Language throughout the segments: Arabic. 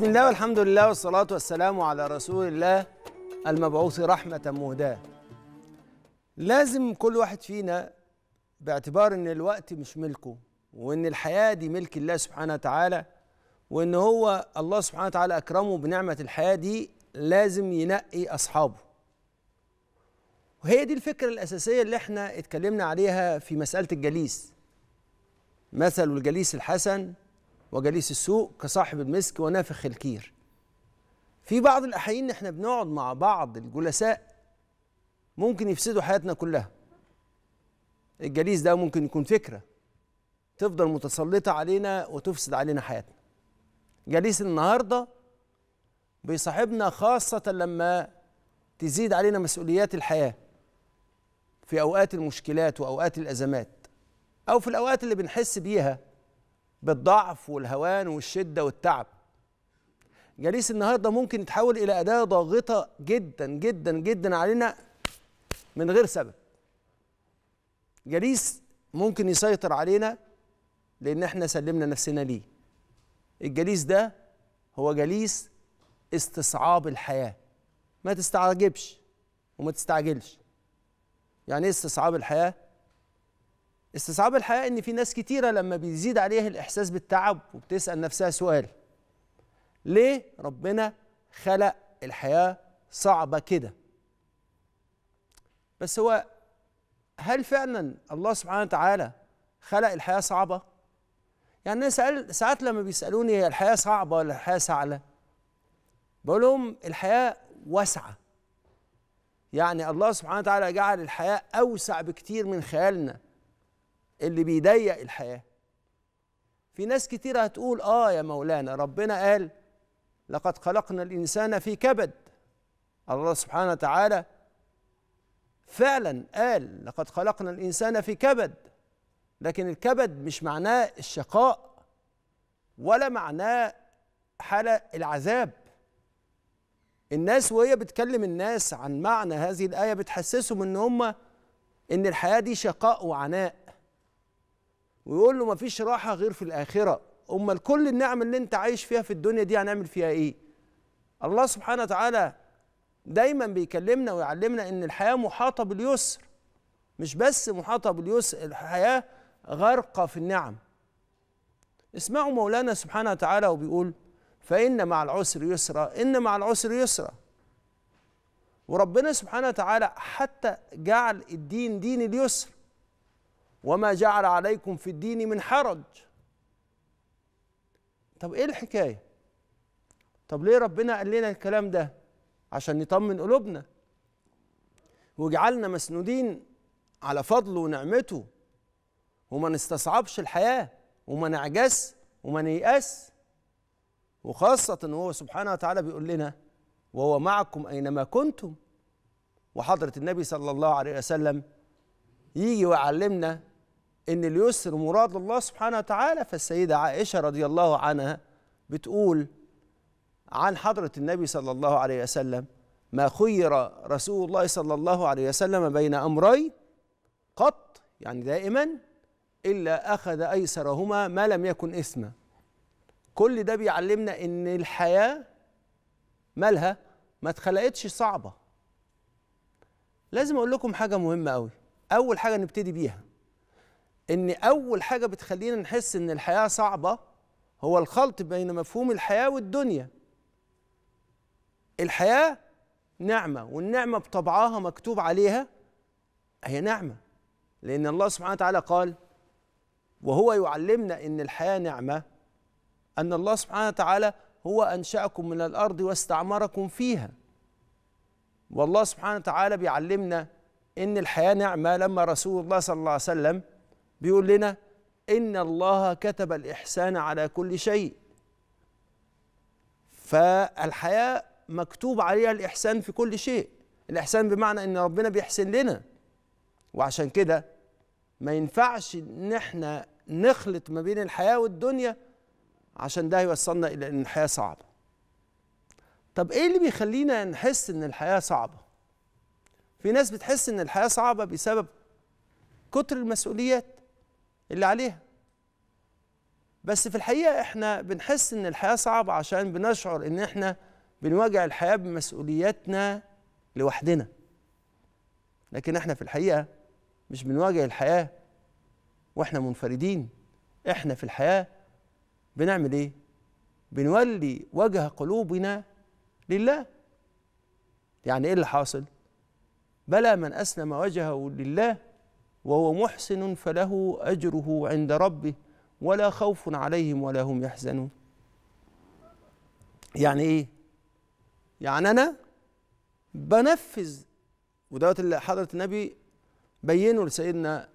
بسم الله والحمد لله والصلاة والسلام على رسول الله المبعوث رحمة مهداة لازم كل واحد فينا باعتبار ان الوقت مش ملكه وان الحياة دي ملك الله سبحانه وتعالى وان هو الله سبحانه وتعالى اكرمه بنعمة الحياة دي لازم ينقي اصحابه وهي دي الفكرة الأساسية اللي احنا اتكلمنا عليها في مسألة الجليس مثل الجليس الحسن وجليس السوق كصاحب المسك ونافخ الكير في بعض الأحيان احنا بنقعد مع بعض الجلساء ممكن يفسدوا حياتنا كلها الجليس ده ممكن يكون فكرة تفضل متسلطة علينا وتفسد علينا حياتنا جليس النهاردة بيصاحبنا خاصة لما تزيد علينا مسؤوليات الحياة في أوقات المشكلات وأوقات الأزمات أو في الأوقات اللي بنحس بيها بالضعف والهوان والشدة والتعب جليس النهاردة ممكن يتحول إلى أداة ضاغطة جدا جدا جدا علينا من غير سبب جليس ممكن يسيطر علينا لأن احنا سلمنا نفسنا ليه الجليس ده هو جليس استصعاب الحياة ما تستعجبش وما تستعجلش يعني ايه استصعاب الحياه استصعاب الحقيقه ان في ناس كتيره لما بيزيد عليها الاحساس بالتعب وبتسال نفسها سؤال ليه ربنا خلق الحياه صعبه كده بس هو هل فعلا الله سبحانه وتعالى خلق الحياه صعبه يعني سأل ساعات لما بيسالوني هي الحياه صعبه ولا الحياه سهله بقول لهم الحياه واسعه يعني الله سبحانه وتعالى جعل الحياه اوسع بكتير من خيالنا اللي بيضيق الحياه في ناس كتير هتقول اه يا مولانا ربنا قال لقد خلقنا الانسان في كبد الله سبحانه وتعالى فعلا قال لقد خلقنا الانسان في كبد لكن الكبد مش معناه الشقاء ولا معناه حاله العذاب الناس وهي بتكلم الناس عن معنى هذه الايه بتحسسهم ان هم ان الحياه دي شقاء وعناء ويقول له مفيش راحه غير في الاخره امال كل النعم اللي انت عايش فيها في الدنيا دي هنعمل فيها ايه الله سبحانه وتعالى دايما بيكلمنا ويعلمنا ان الحياه محاطه باليسر مش بس محاطه باليسر الحياه غرقه في النعم اسمعوا مولانا سبحانه وتعالى وبيقول فان مع العسر يسرا ان مع العسر يسرا وربنا سبحانه وتعالى حتى جعل الدين دين اليسر وما جعل عليكم في الدين من حرج طب ايه الحكايه طب ليه ربنا قال لنا الكلام ده عشان نطمن قلوبنا وجعلنا مسنودين على فضله ونعمته وما نستصعبش الحياه وما نعجز وما نيأس وخاصة وهو سبحانه وتعالى بيقول لنا وهو معكم أينما كنتم وحضرة النبي صلى الله عليه وسلم يجي ويعلمنا ان اليسر مراد الله سبحانه وتعالى فالسيده عائشه رضي الله عنها بتقول عن حضره النبي صلى الله عليه وسلم ما خير رسول الله صلى الله عليه وسلم بين امرين قط يعني دائما الا اخذ ايسرهما ما لم يكن اثما كل ده بيعلمنا ان الحياه مالها ما اتخلقتش صعبه لازم اقول لكم حاجه مهمه قوي اول حاجه نبتدي بيها ان اول حاجه بتخلينا نحس ان الحياه صعبه هو الخلط بين مفهوم الحياه والدنيا الحياه نعمه والنعمه بطبعها مكتوب عليها هي نعمه لان الله سبحانه وتعالى قال وهو يعلمنا ان الحياه نعمه ان الله سبحانه وتعالى هو انشاكم من الارض واستعمركم فيها والله سبحانه وتعالى بيعلمنا ان الحياه نعمه لما رسول الله صلى الله عليه وسلم بيقول لنا إن الله كتب الإحسان على كل شيء فالحياة مكتوب عليها الإحسان في كل شيء الإحسان بمعنى إن ربنا بيحسن لنا وعشان كده ما ينفعش إن إحنا نخلط ما بين الحياة والدنيا عشان ده يوصلنا إلى إن الحياة صعبة طب إيه اللي بيخلينا نحس إن الحياة صعبة في ناس بتحس إن الحياة صعبة بسبب كتر المسؤوليات اللي عليها بس في الحقيقة احنا بنحس ان الحياة صعبة عشان بنشعر ان احنا بنواجه الحياة بمسؤولياتنا لوحدنا لكن احنا في الحقيقة مش بنواجه الحياة واحنا منفردين احنا في الحياة بنعمل ايه بنولي وجه قلوبنا لله يعني ايه اللي حاصل بلى من اسلم وجهه لله وهو محسن فله أجره عند ربه ولا خوف عليهم ولا هم يحزنون يعني إيه؟ يعني أنا بنفذ ودوت اللي حضرة النبي بينه لسيدنا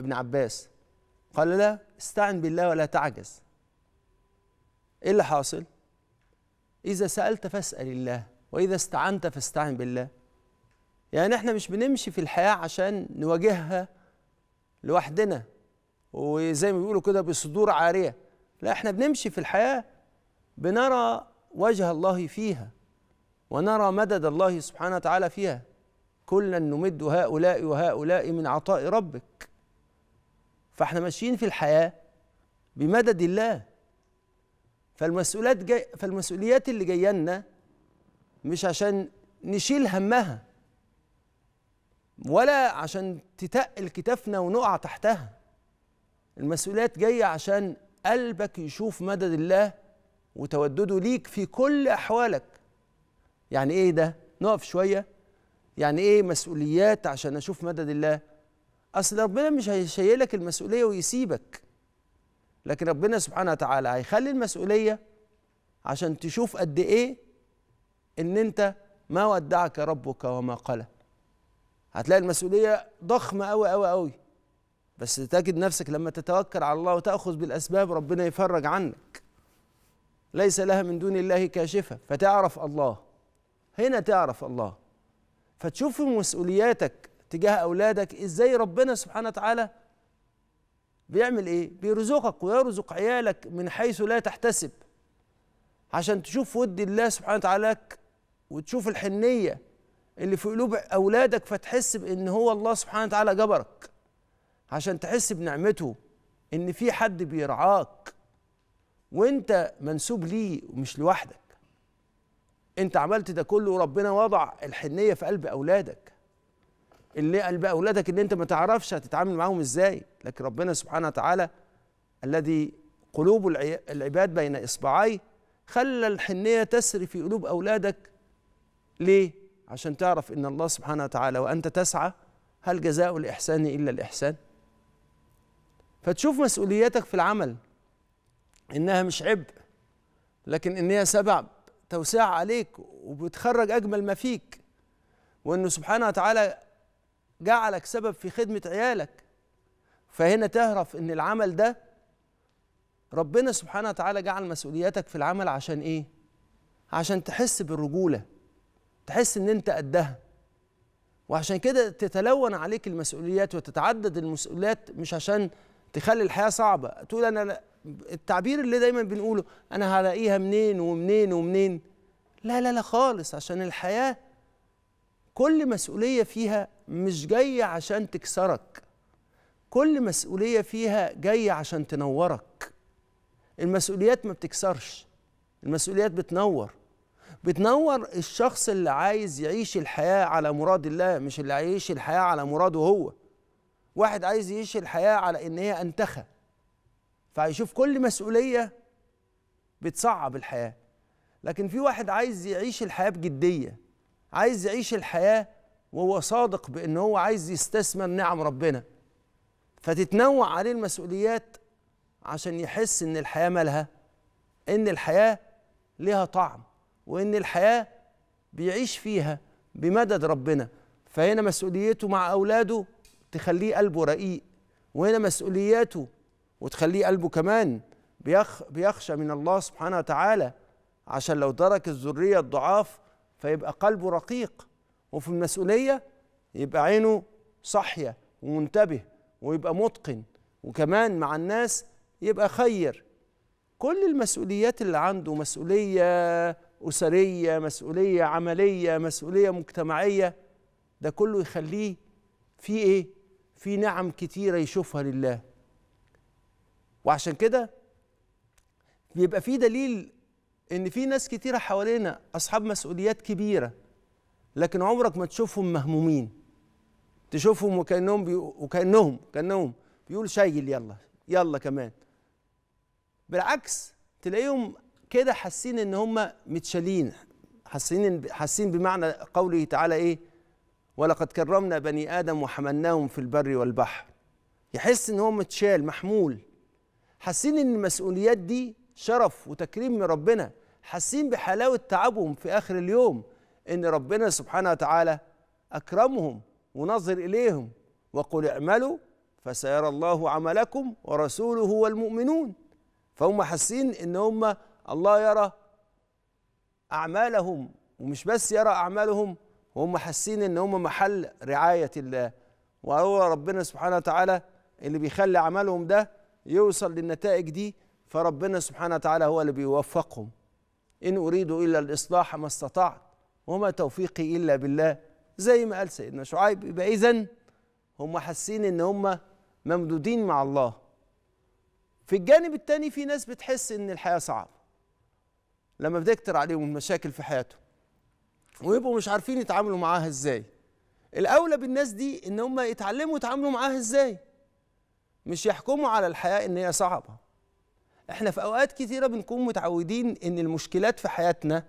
ابن عباس قال لا استعن بالله ولا تعجز ايه اللي حاصل اذا سالت فاسال الله واذا استعنت فاستعن بالله يعني احنا مش بنمشي في الحياة عشان نواجهها لوحدنا وزي ما بيقولوا كده بصدور عارية لا احنا بنمشي في الحياة بنرى وجه الله فيها ونرى مدد الله سبحانه وتعالى فيها كلا نمد هؤلاء وهؤلاء من عطاء ربك فاحنا ماشيين في الحياة بمدد الله فالمسؤوليات جاي فالمسؤوليات اللي جايه لنا مش عشان نشيل همها ولا عشان تتقل كتافنا ونقع تحتها المسؤوليات جايه عشان قلبك يشوف مدد الله وتودده ليك في كل احوالك يعني ايه ده نقف شويه يعني ايه مسؤوليات عشان اشوف مدد الله اصل ربنا مش هيشيلك المسؤوليه ويسيبك لكن ربنا سبحانه وتعالى هيخلي المسؤوليه عشان تشوف قد ايه ان انت ما ودعك ربك وما قلى هتلاقي المسؤوليه ضخمه قوي قوي قوي بس تجد نفسك لما تتوكل على الله وتاخذ بالاسباب ربنا يفرج عنك ليس لها من دون الله كاشفه فتعرف الله هنا تعرف الله فتشوف في مسؤولياتك تجاه اولادك ازاي ربنا سبحانه وتعالى بيعمل ايه بيرزقك ويرزق عيالك من حيث لا تحتسب عشان تشوف ود الله سبحانه وتعالى وتشوف الحنيه اللي في قلوب اولادك فتحس بان هو الله سبحانه وتعالى جبرك عشان تحس بنعمته ان في حد بيرعاك وانت منسوب ليه ومش لوحدك انت عملت ده كله وربنا وضع الحنيه في قلب اولادك اللي قلب اولادك اللي انت ما تعرفش هتتعامل معاهم ازاي لكن ربنا سبحانه وتعالى الذي قلوب العباد بين اصبعيه خلى الحنيه تسري في قلوب اولادك ليه عشان تعرف ان الله سبحانه وتعالى وانت تسعى هل جزاء الاحسان الا الاحسان فتشوف مسؤوليتك في العمل انها مش عبء لكن ان هي سبب توسع عليك وبتخرج اجمل ما فيك وانه سبحانه وتعالى جعلك سبب في خدمة عيالك فهنا تعرف ان العمل ده ربنا سبحانه وتعالى جعل مسؤولياتك في العمل عشان ايه عشان تحس بالرجوله تحس ان انت قدها وعشان كده تتلون عليك المسؤوليات وتتعدد المسؤوليات مش عشان تخلي الحياه صعبه تقول انا التعبير اللي دايما بنقوله انا هلاقيها منين ومنين ومنين لا لا لا خالص عشان الحياه كل مسؤوليه فيها مش جايه عشان تكسرك كل مسؤوليه فيها جايه عشان تنورك المسؤوليات ما بتكسرش المسؤوليات بتنور بتنور الشخص اللي عايز يعيش الحياة على مراد الله مش اللي عايش الحياة على مراده هو واحد عايز يعيش الحياة على إن هي انتخى فهيشوف كل مسؤولية بتصعب الحياة لكن في واحد عايز يعيش الحياة بجدية عايز يعيش الحياة وهو صادق بأن هو عايز يستثمر نعم ربنا فتتنوع عليه المسؤوليات عشان يحس إن الحياة مالها إن الحياة ليها طعم وان الحياه بيعيش فيها بمدد ربنا فهنا مسؤوليته مع اولاده تخليه قلبه رقيق وهنا مسؤولياته وتخليه قلبه كمان بيخ بيخشى من الله سبحانه وتعالى عشان لو ترك الذريه الضعاف فيبقى قلبه رقيق وفي المسؤوليه يبقى عينه صاحيه ومنتبه ويبقى متقن وكمان مع الناس يبقى خير كل المسؤوليات اللي عنده مسؤوليه أسرية مسؤولية عملية مسؤولية مجتمعية ده كله يخليه في إيه؟ في نعم كتيرة يشوفها لله وعشان كده بيبقى في دليل إن في ناس كتيرة حوالينا أصحاب مسؤوليات كبيرة لكن عمرك ما تشوفهم مهمومين تشوفهم وكأنهم بي... وكأنهم كأنهم بيقول شايل يلا يلا كمان بالعكس تلاقيهم كده حاسين ان هم متشالين حاسين حاسين بمعنى قوله تعالى ايه ولقد كرمنا بني ادم وحملناهم في البر والبحر يحس ان هو متشال محمول حاسين ان المسؤوليات دي شرف وتكريم من ربنا حاسين بحلاوه تعبهم في اخر اليوم ان ربنا سبحانه وتعالى اكرمهم ونظر اليهم وقل اعملوا فسيرى الله عملكم ورسوله والمؤمنون فهم حاسين ان هم الله يرى اعمالهم ومش بس يرى اعمالهم وهم حاسين ان هم محل رعايه الله وهو ربنا سبحانه وتعالى اللي بيخلي عملهم ده يوصل للنتائج دي فربنا سبحانه وتعالى هو اللي بيوفقهم ان اريد الا الاصلاح ما استطعت وما توفيقي الا بالله زي ما قال سيدنا شعيب يبقى اذا هم حاسين ان هم ممدودين مع الله في الجانب التاني في ناس بتحس ان الحياه صعبه لما بتكتر عليهم المشاكل في حياتهم ويبقوا مش عارفين يتعاملوا معاها ازاي الاولى بالناس دي ان هم يتعلموا يتعاملوا معاها ازاي مش يحكموا على الحياه ان هي صعبه احنا في اوقات كتيره بنكون متعودين ان المشكلات في حياتنا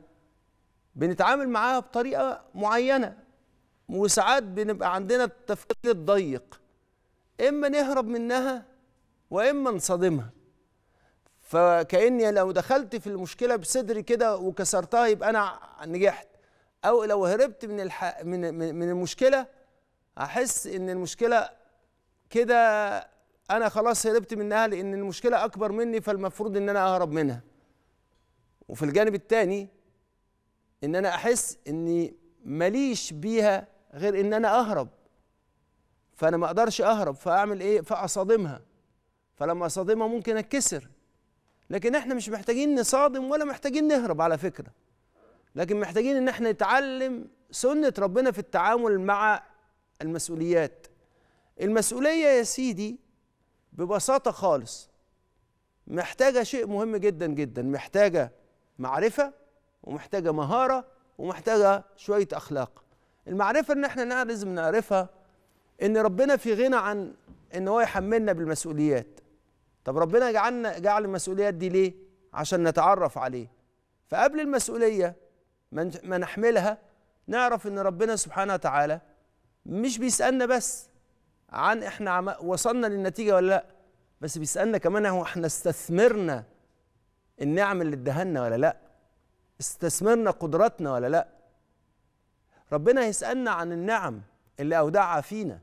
بنتعامل معاها بطريقه معينه وساعات بنبقى عندنا التفكير الضيق اما نهرب منها واما نصادمها فكاني لو دخلت في المشكله بصدري كده وكسرتها يبقى انا نجحت او لو هربت من الح... من من المشكله احس ان المشكله كده انا خلاص هربت منها لان المشكله اكبر مني فالمفروض ان انا اهرب منها وفي الجانب الثاني ان انا احس اني ماليش بيها غير ان انا اهرب فانا ما اقدرش اهرب فاعمل ايه فاصادمها فلما اصادمها ممكن اتكسر لكن احنا مش محتاجين نصادم ولا محتاجين نهرب على فكره لكن محتاجين ان احنا نتعلم سنه ربنا في التعامل مع المسؤوليات المسؤوليه يا سيدي ببساطه خالص محتاجه شيء مهم جدا جدا محتاجه معرفه ومحتاجه مهاره ومحتاجه شويه اخلاق المعرفه ان احنا لازم نعرفها ان ربنا في غنى عن ان هو يحملنا بالمسؤوليات طب ربنا جعلنا جعل المسؤوليات دي ليه عشان نتعرف عليه فقبل المسؤوليه ما نحملها نعرف ان ربنا سبحانه وتعالى مش بيسالنا بس عن احنا وصلنا للنتيجه ولا لا بس بيسالنا كمان هو احنا استثمرنا النعم اللي ادهنا ولا لا استثمرنا قدراتنا ولا لا ربنا هيسالنا عن النعم اللي اودعها فينا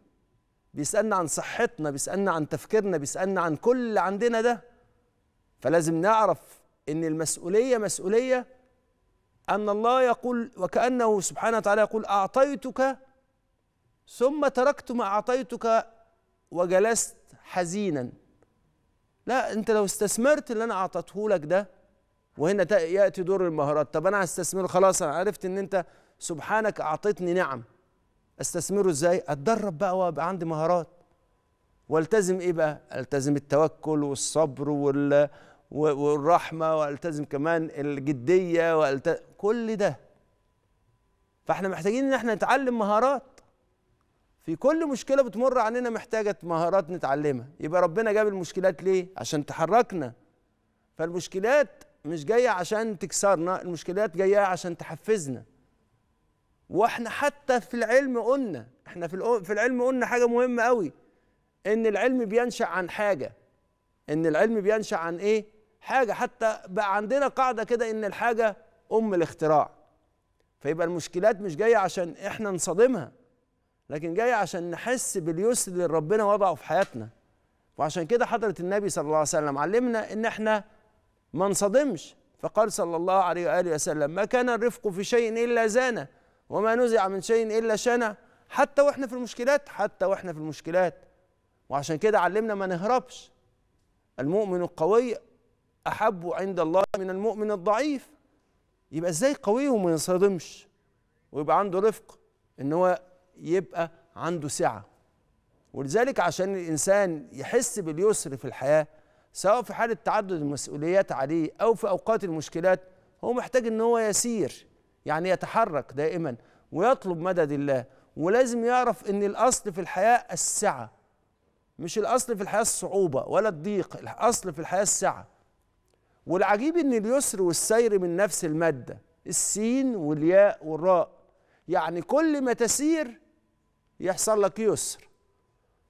بيسألنا عن صحتنا بيسألنا عن تفكيرنا بيسألنا عن كل اللي عندنا ده فلازم نعرف ان المسؤولية مسؤولية أن الله يقول وكأنه سبحانه وتعالى يقول أعطيتك ثم تركت ما أعطيتك وجلست حزينا لا أنت لو استثمرت اللي أنا أعطته لك ده وهنا يأتي دور المهارات طب أنا هستثمر خلاص أنا عرفت أن أنت سبحانك أعطيتني نعم استثمره ازاي اتدرب بقى وابقى عندي مهارات والتزم ايه بقى التزم التوكل والصبر وال والرحمه والتزم كمان الجديه والتزم كل ده فاحنا محتاجين ان احنا نتعلم مهارات في كل مشكله بتمر علينا محتاجه مهارات نتعلمها يبقى ربنا جاب المشكلات ليه عشان تحركنا فالمشكلات مش جايه عشان تكسرنا المشكلات جايه عشان تحفزنا واحنا حتى في العلم قلنا احنا في في العلم قلنا حاجه مهمه قوي ان العلم بينشا عن حاجه ان العلم بينشا عن ايه حاجه حتى بقى عندنا قاعده كده ان الحاجه ام الاختراع فيبقى المشكلات مش جايه عشان احنا نصادمها لكن جايه عشان نحس باليسر اللي ربنا وضعه في حياتنا وعشان كده حضره النبي صلى الله عليه وسلم علمنا ان احنا ما نصدمش فقال صلى الله عليه واله وسلم ما كان الرفق في شيء الا زانه وما نزع من شيء إلا شنع حتى وإحنا في المشكلات حتى وإحنا في المشكلات وعشان كده علمنا ما نهربش المؤمن القوي أحب عند الله من المؤمن الضعيف يبقى إزاي قوي وما ينصدمش ويبقى عنده رفق إن هو يبقى عنده سعة ولذلك عشان الإنسان يحس باليسر في الحياة سواء في حالة تعدد المسؤوليات عليه أو في أوقات المشكلات هو محتاج إن هو يسير يعني يتحرك دائما ويطلب مدد الله ولازم يعرف ان الاصل في الحياه السعه مش الاصل في الحياه الصعوبه ولا الضيق الاصل في الحياه السعه والعجيب ان اليسر والسير من نفس الماده السين والياء والراء يعني كل ما تسير يحصل لك يسر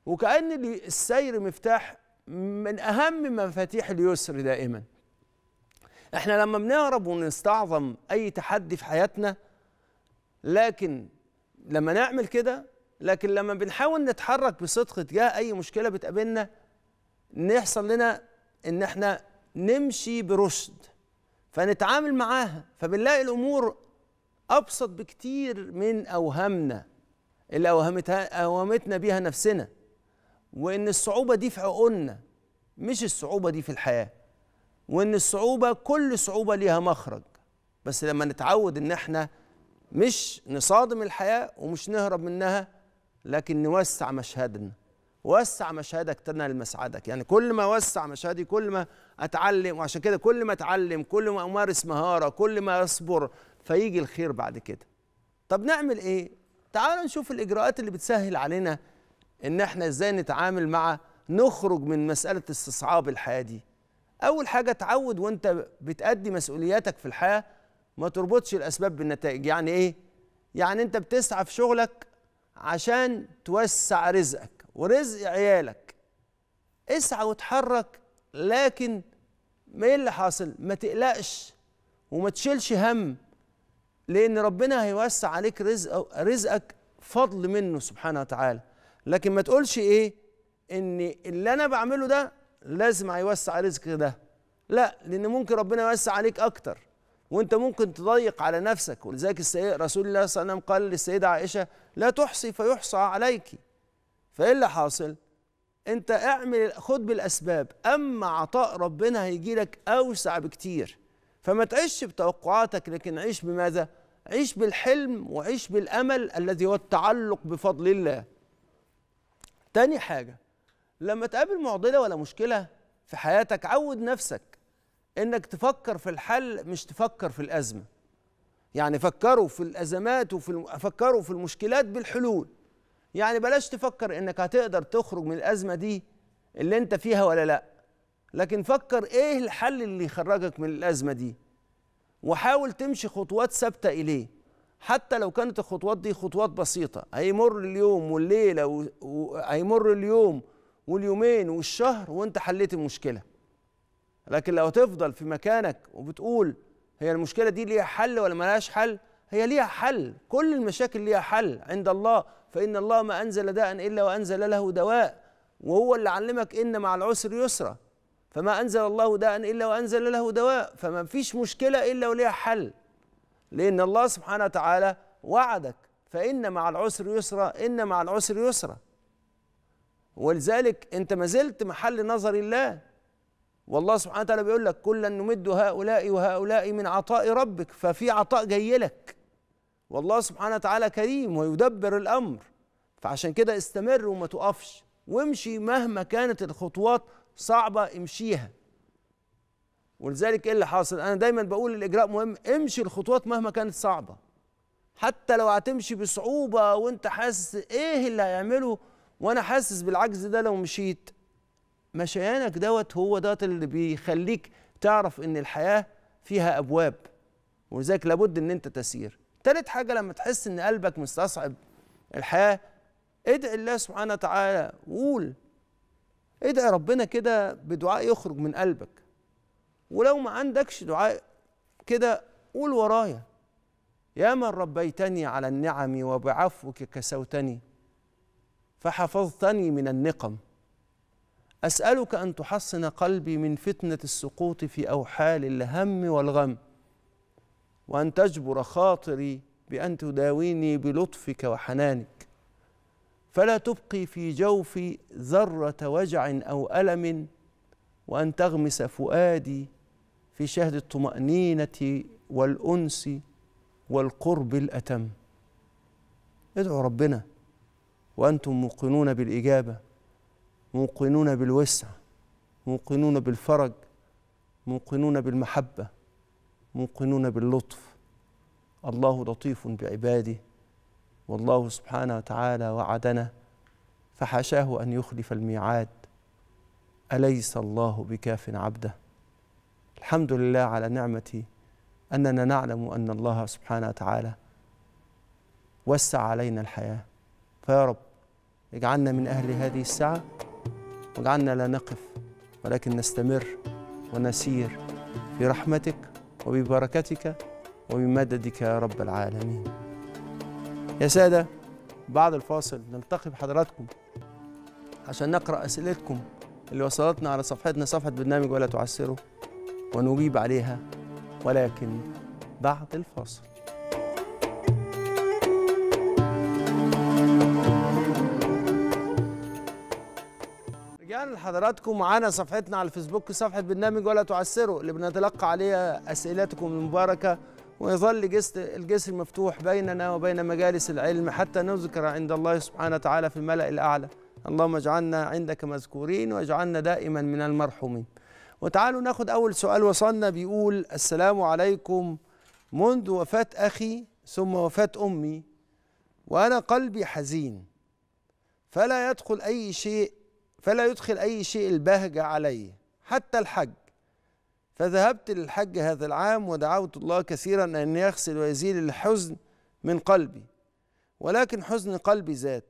وكأن السير مفتاح من أهم مفاتيح اليسر دائما احنا لما بنهرب ونستعظم اي تحدي في حياتنا لكن لما نعمل كده لكن لما بنحاول نتحرك بصدق تجاه اي مشكله بتقابلنا نحصل لنا ان احنا نمشي برشد فنتعامل معاها فبنلاقي الامور ابسط بكتير من اوهامنا اللي اوهمتها اوهمتنا بيها نفسنا وان الصعوبه دي في عقولنا مش الصعوبه دي في الحياه وان الصعوبه كل صعوبه ليها مخرج بس لما نتعود ان احنا مش نصادم الحياه ومش نهرب منها لكن نوسع مشهدنا وسع مشهدك تنال لمسعدك يعني كل ما وسع مشهدي كل ما اتعلم وعشان كده كل ما اتعلم كل ما امارس مهاره كل ما اصبر فيجي الخير بعد كده طب نعمل ايه تعالوا نشوف الاجراءات اللي بتسهل علينا ان احنا ازاي نتعامل مع نخرج من مساله استصعاب الحياه دي اول حاجه تعود وانت بتادي مسؤولياتك في الحياه ما تربطش الاسباب بالنتائج يعني ايه يعني انت بتسعى في شغلك عشان توسع رزقك ورزق عيالك اسعى وتحرك لكن ما ايه اللي حاصل ما تقلقش وما تشيلش هم لان ربنا هيوسع عليك رزق رزقك فضل منه سبحانه وتعالى لكن ما تقولش ايه ان اللي انا بعمله ده لازم هيوسع رزقك ده لا لان ممكن ربنا يوسع عليك اكتر وانت ممكن تضيق على نفسك ولذلك السيد رسول الله صلى الله عليه وسلم قال للسيده عائشه لا تحصي فيحصى عليك فايه اللي حاصل انت اعمل خد بالاسباب اما عطاء ربنا هيجي لك اوسع بكتير فما تعيش بتوقعاتك لكن عيش بماذا عيش بالحلم وعيش بالامل الذي هو التعلق بفضل الله تاني حاجه لما تقابل معضله ولا مشكله في حياتك عود نفسك انك تفكر في الحل مش تفكر في الازمه يعني فكروا في الازمات وفي الم... فكروا في المشكلات بالحلول يعني بلاش تفكر انك هتقدر تخرج من الازمه دي اللي انت فيها ولا لا لكن فكر ايه الحل اللي يخرجك من الازمه دي وحاول تمشي خطوات ثابته اليه حتى لو كانت الخطوات دي خطوات بسيطه هيمر اليوم والليله و... و... هيمر اليوم واليومين والشهر وانت حليت المشكله لكن لو تفضل في مكانك وبتقول هي المشكله دي ليها حل ولا ملهاش حل هي ليها حل كل المشاكل ليها حل عند الله فان الله ما انزل داء الا وانزل له دواء وهو اللي علمك ان مع العسر يسرا فما انزل الله داء الا وانزل له دواء فما فيش مشكله الا وليها حل لان الله سبحانه وتعالى وعدك فان مع العسر يسرا ان مع العسر يسرا ولذلك انت ما زلت محل نظر الله والله سبحانه وتعالى بيقول لك كلا نمد هؤلاء وهؤلاء من عطاء ربك ففي عطاء جاي لك والله سبحانه وتعالى كريم ويدبر الامر فعشان كده استمر وما تقفش وامشي مهما كانت الخطوات صعبه امشيها ولذلك ايه اللي حاصل انا دايما بقول الاجراء مهم امشي الخطوات مهما كانت صعبه حتى لو هتمشي بصعوبه وانت حاسس ايه اللي هيعمله وانا حاسس بالعجز ده لو مشيت مشيانك دوت هو دوت اللي بيخليك تعرف ان الحياه فيها ابواب ولذلك لابد ان انت تسير تالت حاجه لما تحس ان قلبك مستصعب الحياه ادعي الله سبحانه وتعالى وقول ادعي ربنا كده بدعاء يخرج من قلبك ولو ما عندكش دعاء كده قول ورايا يا من ربيتني على النعم وبعفوك كسوتني فحفظتني من النقم اسالك ان تحصن قلبي من فتنه السقوط في اوحال الهم والغم وان تجبر خاطري بان تداويني بلطفك وحنانك فلا تبقي في جوفي ذره وجع او الم وان تغمس فؤادي في شهد الطمانينه والانس والقرب الاتم ادعو ربنا وأنتم موقنون بالإجابة موقنون بالوسع موقنون بالفرج موقنون بالمحبة موقنون باللطف الله لطيف بعباده والله سبحانه وتعالى وعدنا فحاشاه أن يخلف الميعاد أليس الله بكاف عبده الحمد لله على نعمتي أننا نعلم أن الله سبحانه وتعالى وسع علينا الحياة فيا رب اجعلنا من أهل هذه الساعة واجعلنا لا نقف ولكن نستمر ونسير في رحمتك وببركتك وبمددك يا رب العالمين يا سادة بعد الفاصل نلتقي بحضراتكم عشان نقرأ أسئلتكم اللي وصلتنا على صفحتنا صفحة برنامج ولا تعسره ونجيب عليها ولكن بعد الفاصل حضراتكم معانا صفحتنا على الفيسبوك صفحة برنامج ولا تعسروا اللي بنتلقى عليها أسئلتكم المباركة ويظل الجسر مفتوح بيننا وبين مجالس العلم حتى نذكر عند الله سبحانه وتعالى في الملأ الأعلى اللهم اجعلنا عندك مذكورين واجعلنا دائما من المرحومين وتعالوا ناخد أول سؤال وصلنا بيقول السلام عليكم منذ وفاة أخي ثم وفاة أمي وأنا قلبي حزين فلا يدخل أي شيء فلا يدخل أي شيء البهجة عليه حتى الحج فذهبت للحج هذا العام ودعوت الله كثيرا أن يغسل ويزيل الحزن من قلبي ولكن حزن قلبي زاد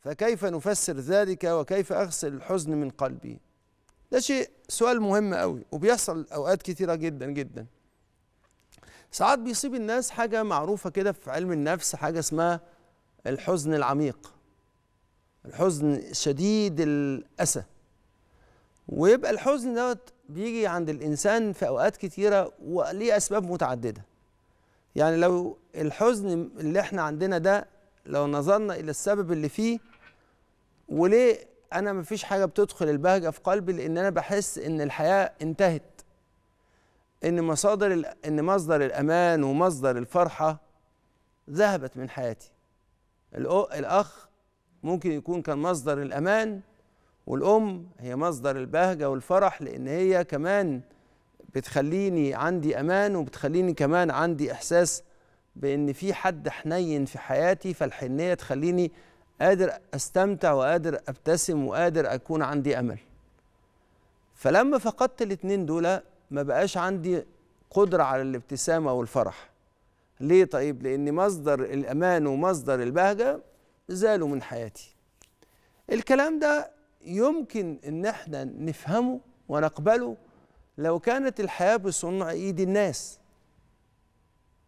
فكيف نفسر ذلك وكيف أغسل الحزن من قلبي ده شيء سؤال مهم قوي وبيحصل أوقات كثيرة جدا جدا ساعات بيصيب الناس حاجة معروفة كده في علم النفس حاجة اسمها الحزن العميق الحزن شديد الأسى ويبقى الحزن دوت بيجي عند الإنسان في أوقات كتيرة وليه أسباب متعددة يعني لو الحزن اللي احنا عندنا ده لو نظرنا إلى السبب اللي فيه وليه أنا مفيش حاجة بتدخل البهجة في قلبي لأن أنا بحس إن الحياة انتهت إن مصادر إن مصدر الأمان ومصدر الفرحة ذهبت من حياتي الأخ ممكن يكون كان مصدر الأمان والأم هي مصدر البهجة والفرح لأن هي كمان بتخليني عندي أمان وبتخليني كمان عندي إحساس بإن في حد حنين في حياتي فالحنية تخليني قادر أستمتع وقادر أبتسم وقادر أكون عندي أمل فلما فقدت الاثنين دول ما بقاش عندي قدرة على الابتسامة والفرح ليه طيب لأن مصدر الأمان ومصدر البهجة زالوا من حياتي الكلام ده يمكن ان احنا نفهمه ونقبله لو كانت الحياه بصنع ايد الناس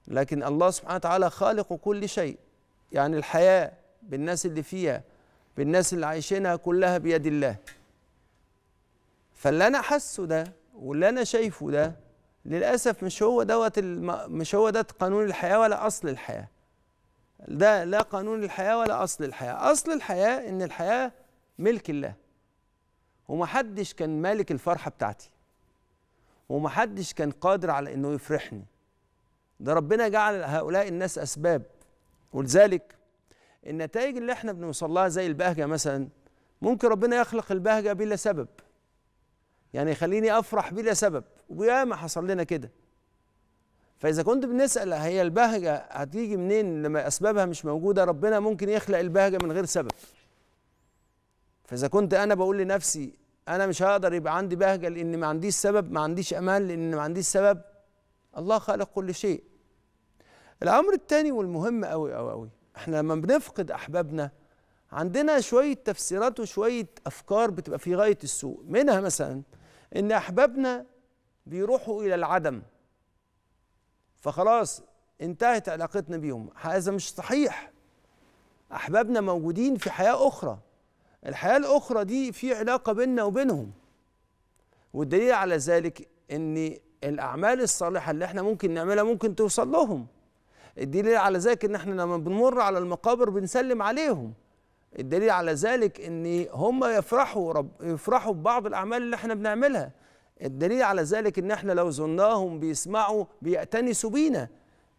لكن الله سبحانه وتعالى خالق كل شيء يعني الحياه بالناس اللي فيها بالناس اللي عايشينها كلها بيد الله فاللي انا حاسه ده واللي انا شايفه ده للاسف مش هو دوت مش هو ده قانون الحياه ولا اصل الحياه ده لا قانون الحياة ولا أصل الحياة أصل الحياة إن الحياة ملك الله ومحدش كان مالك الفرحة بتاعتي ومحدش كان قادر على إنه يفرحني ده ربنا جعل هؤلاء الناس أسباب ولذلك النتائج اللي احنا بنوصل لها زي البهجة مثلا ممكن ربنا يخلق البهجة بلا سبب يعني يخليني أفرح بلا سبب وياما حصل لنا كده فاذا كنت بنسال هي البهجه هتيجي منين لما اسبابها مش موجوده ربنا ممكن يخلق البهجه من غير سبب فاذا كنت انا بقول لنفسي انا مش هقدر يبقى عندي بهجه لان ما عنديش سبب ما عنديش امان لان ما عنديش سبب الله خالق كل شيء الامر الثاني والمهم قوي قوي قوي احنا لما بنفقد احبابنا عندنا شويه تفسيرات وشويه افكار بتبقى في غايه السوء منها مثلا ان احبابنا بيروحوا الى العدم فخلاص انتهت علاقتنا بيهم هذا مش صحيح احبابنا موجودين في حياه اخرى الحياه الاخرى دي في علاقه بيننا وبينهم والدليل على ذلك ان الاعمال الصالحه اللي احنا ممكن نعملها ممكن توصل لهم الدليل على ذلك ان احنا لما بنمر على المقابر بنسلم عليهم الدليل على ذلك ان هم يفرحوا رب يفرحوا ببعض الاعمال اللي احنا بنعملها الدليل على ذلك ان احنا لو ظناهم بيسمعوا بيأتنسوا بينا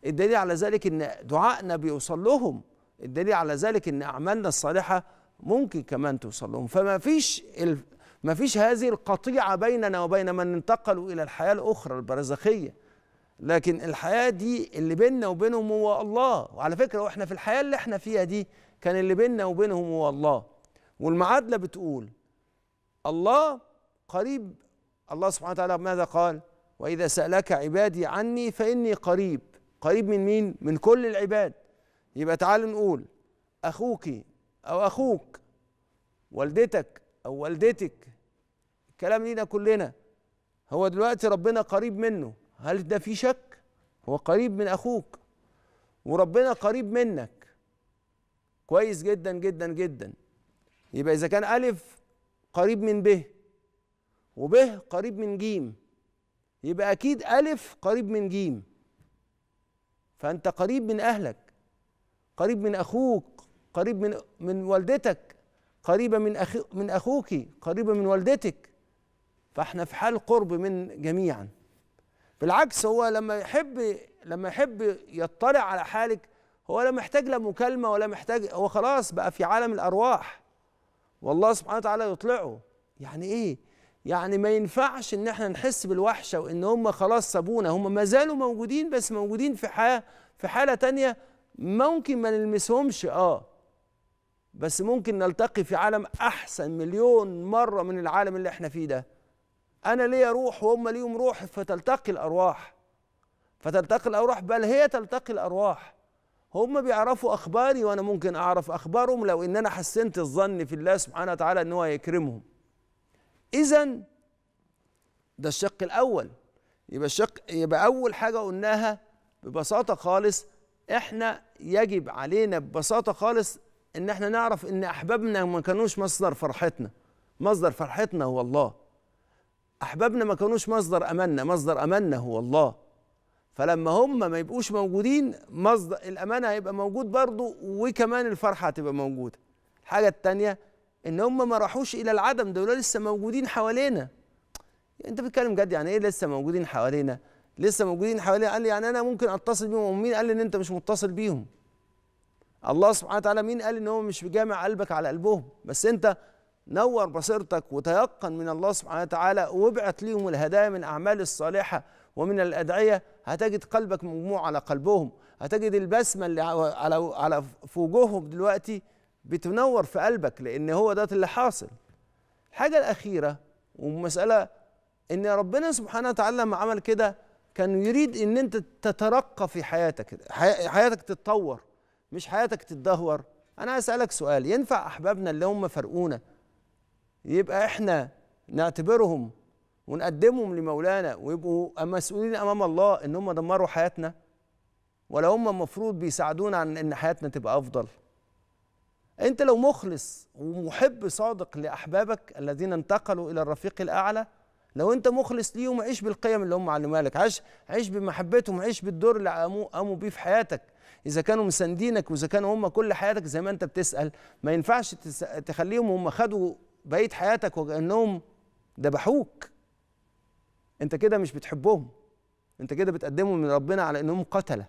الدليل على ذلك ان دعائنا بيوصل لهم الدليل على ذلك ان اعمالنا الصالحه ممكن كمان توصل لهم فما فيش ال... ما فيش هذه القطيعه بيننا وبين من انتقلوا الى الحياه الاخرى البرزخيه لكن الحياه دي اللي بيننا وبينهم هو الله وعلى فكره واحنا في الحياه اللي احنا فيها دي كان اللي بيننا وبينهم هو الله والمعادله بتقول الله قريب الله سبحانه وتعالى ماذا قال واذا سالك عبادي عني فاني قريب قريب من مين من كل العباد يبقى تعال نقول اخوك او اخوك والدتك او والدتك الكلام لينا كلنا هو دلوقتي ربنا قريب منه هل ده في شك هو قريب من اخوك وربنا قريب منك كويس جدا جدا جدا يبقى اذا كان الف قريب من به وب قريب من جيم يبقى اكيد الف قريب من جيم فانت قريب من اهلك قريب من اخوك قريب من من والدتك قريبه من أخي من اخوك قريبه من والدتك فاحنا في حال قرب من جميعا بالعكس هو لما يحب لما يحب يطلع على حالك هو لا محتاج لا مكالمه ولا محتاج هو خلاص بقى في عالم الارواح والله سبحانه وتعالى يطلعه يعني ايه يعني ما ينفعش ان احنا نحس بالوحشه وان هم خلاص سابونا هم ما زالوا موجودين بس موجودين في حاله في حاله تانية ممكن ما نلمسهمش اه بس ممكن نلتقي في عالم احسن مليون مره من العالم اللي احنا فيه ده انا ليا روح وهم ليهم روح فتلتقي الارواح فتلتقي الارواح بل هي تلتقي الارواح هم بيعرفوا اخباري وانا ممكن اعرف اخبارهم لو ان انا حسنت الظن في الله سبحانه وتعالى ان هو يكرمهم اذا ده الشق الاول يبقى الشق يبقى اول حاجه قلناها ببساطه خالص احنا يجب علينا ببساطه خالص ان احنا نعرف ان احبابنا ما كانوش مصدر فرحتنا مصدر فرحتنا هو الله احبابنا ما كانوش مصدر اماننا مصدر اماننا هو الله فلما هم ما يبقوش موجودين مصدر الامانه هيبقى موجود برضه وكمان الفرحه هتبقى موجوده الحاجه الثانيه ان هم ما راحوش الى العدم دول لسه موجودين حوالينا انت بتتكلم جد يعني ايه لسه موجودين حوالينا لسه موجودين حوالينا قال لي يعني انا ممكن اتصل بيهم ومين قال لي ان انت مش متصل بيهم الله سبحانه وتعالى مين قال ان هو مش بجامع قلبك على قلبهم بس انت نور بصيرتك وتيقن من الله سبحانه وتعالى وابعت ليهم الهدايا من الاعمال الصالحه ومن الادعيه هتجد قلبك مجموع على قلبهم هتجد البسمه اللي على على في وجوههم دلوقتي بتنور في قلبك لان هو ده اللي حاصل الحاجه الاخيره ومساله ان ربنا سبحانه وتعالى لما عمل كده كان يريد ان انت تترقى في حياتك حياتك تتطور مش حياتك تتدهور انا اسالك سؤال ينفع احبابنا اللي هم فرقونا يبقى احنا نعتبرهم ونقدمهم لمولانا ويبقوا مسؤولين امام الله ان هم دمروا حياتنا ولا هم المفروض بيساعدونا عن ان حياتنا تبقى افضل انت لو مخلص ومحب صادق لاحبابك الذين انتقلوا الى الرفيق الاعلى لو انت مخلص ليهم عيش بالقيم اللي هم علموها لك عيش عيش بمحبتهم عيش بالدور اللي قاموا قاموا بيه في حياتك اذا كانوا مساندينك واذا كانوا هم كل حياتك زي ما انت بتسال ما ينفعش تخليهم هم خدوا بقيه حياتك وكانهم ذبحوك انت كده مش بتحبهم انت كده بتقدمهم من ربنا على انهم قتله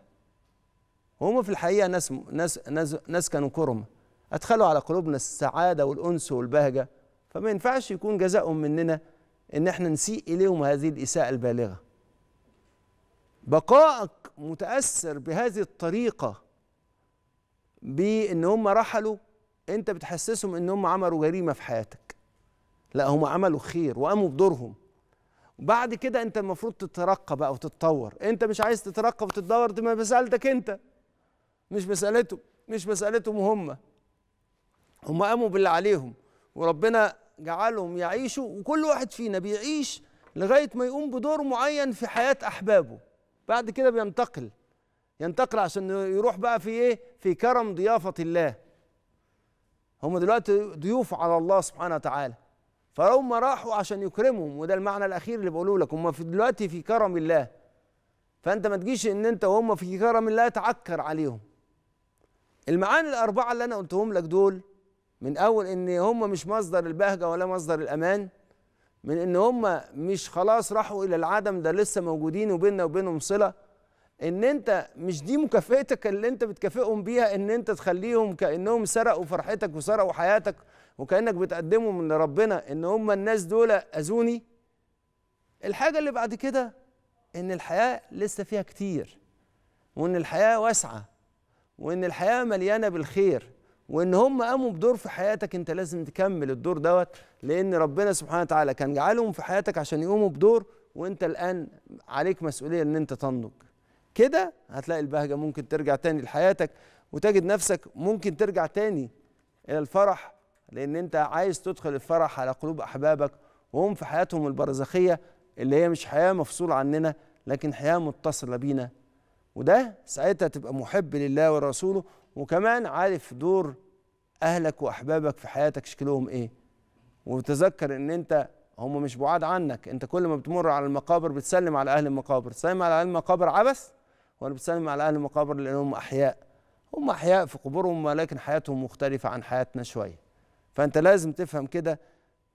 وهم في الحقيقه ناس ناس ناس, ناس كانوا كرمه أدخلوا على قلوبنا السعادة والأنس والبهجة فما ينفعش يكون جزاؤهم مننا إن إحنا نسيء إليهم هذه الإساءة البالغة بقائك متأثر بهذه الطريقة بإن هم رحلوا أنت بتحسسهم إن هم عملوا جريمة في حياتك لا هم عملوا خير وقاموا بدورهم وبعد كده أنت المفروض تترقى بقى وتتطور أنت مش عايز تترقى وتتدور دي مسألتك أنت مش مسألتهم مش مسألتهم هم هم قاموا باللي عليهم وربنا جعلهم يعيشوا وكل واحد فينا بيعيش لغايه ما يقوم بدور معين في حياه احبابه بعد كده بينتقل ينتقل عشان يروح بقى في ايه في كرم ضيافه الله هم دلوقتي ضيوف على الله سبحانه وتعالى فهم راحوا عشان يكرمهم وده المعنى الاخير اللي بقوله لك هم في دلوقتي في كرم الله فانت ما تجيش ان انت وهم في كرم الله تعكر عليهم المعاني الاربعه اللي انا قلتهم لك دول من اول ان هم مش مصدر البهجه ولا مصدر الامان من ان هم مش خلاص راحوا الى العدم ده لسه موجودين وبيننا وبينهم صله ان انت مش دي مكافاتك اللي انت بتكافئهم بيها ان انت تخليهم كانهم سرقوا فرحتك وسرقوا حياتك وكانك بتقدمهم لربنا ان هم الناس دول اذوني الحاجه اللي بعد كده ان الحياه لسه فيها كتير وان الحياه واسعه وان الحياه مليانه بالخير وان هم قاموا بدور في حياتك انت لازم تكمل الدور دوت لان ربنا سبحانه وتعالى كان جعلهم في حياتك عشان يقوموا بدور وانت الان عليك مسؤوليه ان انت تنضج كده هتلاقي البهجه ممكن ترجع تاني لحياتك وتجد نفسك ممكن ترجع تاني الى الفرح لان انت عايز تدخل الفرح على قلوب احبابك وهم في حياتهم البرزخيه اللي هي مش حياه مفصوله عننا لكن حياه متصله بينا وده ساعتها تبقى محب لله ورسوله وكمان عارف دور اهلك واحبابك في حياتك شكلهم ايه وتذكر ان انت هم مش بعاد عنك انت كل ما بتمر على المقابر بتسلم على اهل المقابر تسلم على اهل المقابر عبث ولا بتسلم على اهل المقابر لانهم احياء هم احياء في قبورهم ولكن حياتهم مختلفه عن حياتنا شويه فانت لازم تفهم كده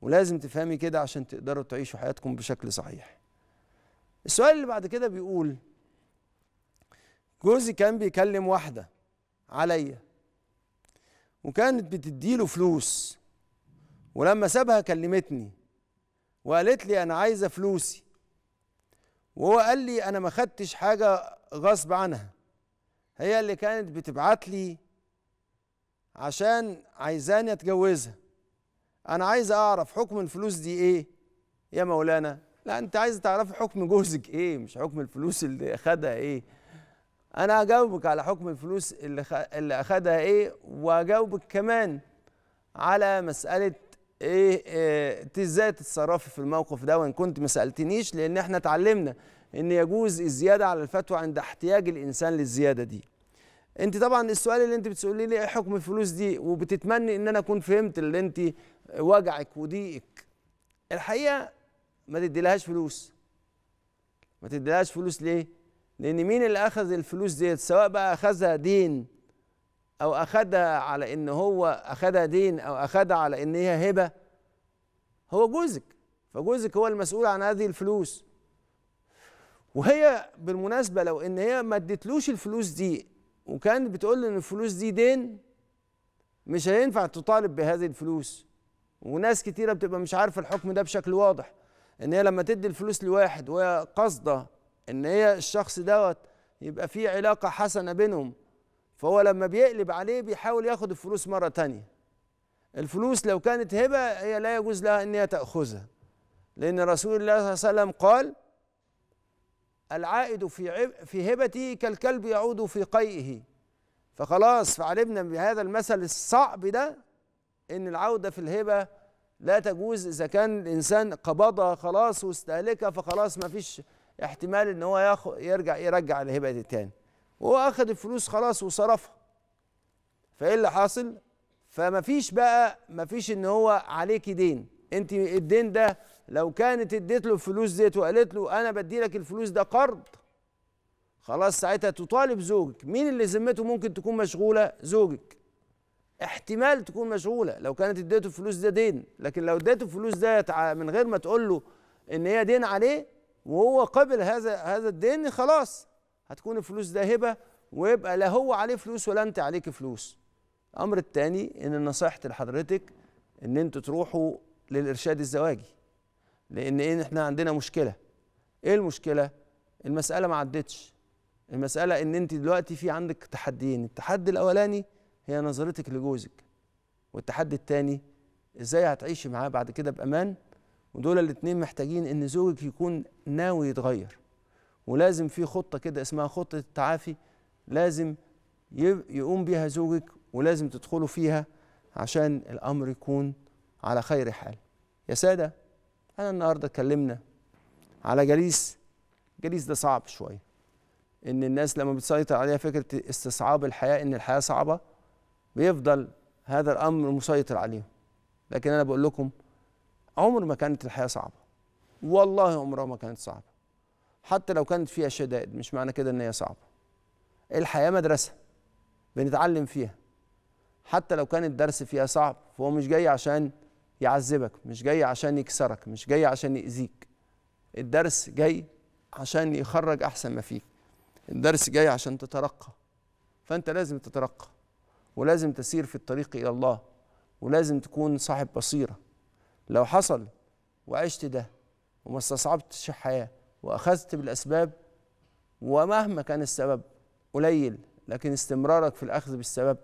ولازم تفهمي كده عشان تقدروا تعيشوا حياتكم بشكل صحيح السؤال اللي بعد كده بيقول جوزي كان بيكلم واحده عليا وكانت بتديله فلوس ولما سابها كلمتني وقالت لي انا عايزه فلوسي وهو قال لي انا ما خدتش حاجه غصب عنها هي اللي كانت بتبعت لي عشان عايزاني اتجوزها انا عايز اعرف حكم الفلوس دي ايه يا مولانا لا انت عايز تعرفي حكم جوزك ايه مش حكم الفلوس اللي خدها ايه انا هجاوبك على حكم الفلوس اللي خ... اللي اخدها ايه واجاوبك كمان على مساله ايه, إيه ازاي تتصرفي في الموقف ده وان كنت ما سالتنيش لان احنا اتعلمنا ان يجوز الزياده على الفتوى عند احتياج الانسان للزياده دي انت طبعا السؤال اللي انت بتسالي لي ايه حكم الفلوس دي وبتتمني ان انا اكون فهمت اللي انت وجعك وضيقك الحقيقه ما تديلهاش فلوس ما تديلهاش فلوس ليه لان مين اللي اخذ الفلوس ديت سواء بقى اخذها دين او اخذها على ان هو اخذها دين او اخذها على ان هي هبه هو جوزك فجوزك هو المسؤول عن هذه الفلوس وهي بالمناسبه لو ان هي ما ادتلوش الفلوس دي وكانت بتقول ان الفلوس دي دين مش هينفع تطالب بهذه الفلوس وناس كتيره بتبقى مش عارفه الحكم ده بشكل واضح ان هي لما تدي الفلوس لواحد وهي قصده ان هي الشخص دوت يبقى في علاقه حسنه بينهم فهو لما بيقلب عليه بيحاول ياخد الفلوس مره تانية الفلوس لو كانت هبه هي لا يجوز لها ان هي تاخذها لان رسول الله صلى الله عليه وسلم قال العائد في عب في هبته كالكلب يعود في قيئه فخلاص فعلمنا بهذا المثل الصعب ده ان العوده في الهبه لا تجوز اذا كان الانسان قبضها خلاص واستهلكها فخلاص ما فيش احتمال ان هو ياخد يرجع يرجع الهبه دي تاني وهو اخد الفلوس خلاص وصرفها فايه اللي حاصل فمفيش بقى مفيش ان هو عليك دين انت الدين ده لو كانت اديت له الفلوس ديت وقالت له انا بدي لك الفلوس ده قرض خلاص ساعتها تطالب زوجك مين اللي ذمته ممكن تكون مشغوله زوجك احتمال تكون مشغوله لو كانت اديته الفلوس ده دين لكن لو اديته الفلوس ده من غير ما تقول له ان هي دين عليه وهو قبل هذا هذا الدين خلاص هتكون الفلوس ذاهبه ويبقى لا هو عليه فلوس ولا انت عليك فلوس الامر الثاني ان نصيحتي لحضرتك ان انتوا تروحوا للارشاد الزواجي لان ايه احنا عندنا مشكله ايه المشكله المساله ما عدتش المساله ان انت دلوقتي في عندك تحديين التحدي الاولاني هي نظرتك لجوزك والتحدي الثاني ازاي هتعيشي معاه بعد كده بامان ودول الاثنين محتاجين ان زوجك يكون ناوي يتغير ولازم في خطه كده اسمها خطه التعافي لازم يقوم بيها زوجك ولازم تدخلوا فيها عشان الامر يكون على خير حال يا ساده انا النهارده اتكلمنا على جليس جليس ده صعب شويه ان الناس لما بتسيطر عليها فكره استصعاب الحياه ان الحياه صعبه بيفضل هذا الامر مسيطر عليهم لكن انا بقول لكم عمر ما كانت الحياة صعبة والله عمرها ما كانت صعبة حتى لو كانت فيها شدائد مش معنى كده ان هي صعبة الحياة مدرسة بنتعلم فيها حتى لو كان الدرس فيها صعب فهو مش جاي عشان يعذبك مش جاي عشان يكسرك مش جاي عشان يأذيك الدرس جاي عشان يخرج أحسن ما فيك الدرس جاي عشان تترقى فأنت لازم تترقى ولازم تسير في الطريق إلى الله ولازم تكون صاحب بصيره لو حصل وعشت ده وما استصعبتش الحياه واخذت بالاسباب ومهما كان السبب قليل لكن استمرارك في الاخذ بالسبب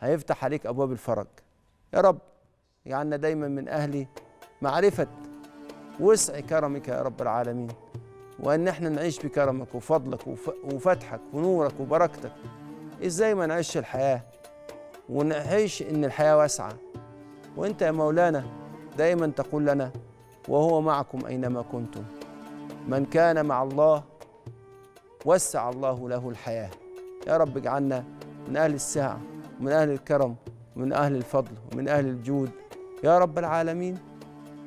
هيفتح عليك ابواب الفرج يا رب اجعلنا دايما من اهل معرفه وسع كرمك يا رب العالمين وان احنا نعيش بكرمك وفضلك وفتحك ونورك وبركتك ازاي ما نعيش الحياه ونعيش ان الحياه واسعه وانت يا مولانا دائما تقول لنا وهو معكم اينما كنتم من كان مع الله وسع الله له الحياه يا رب اجعلنا من اهل الساعه ومن اهل الكرم ومن اهل الفضل ومن اهل الجود يا رب العالمين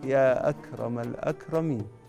يا اكرم الاكرمين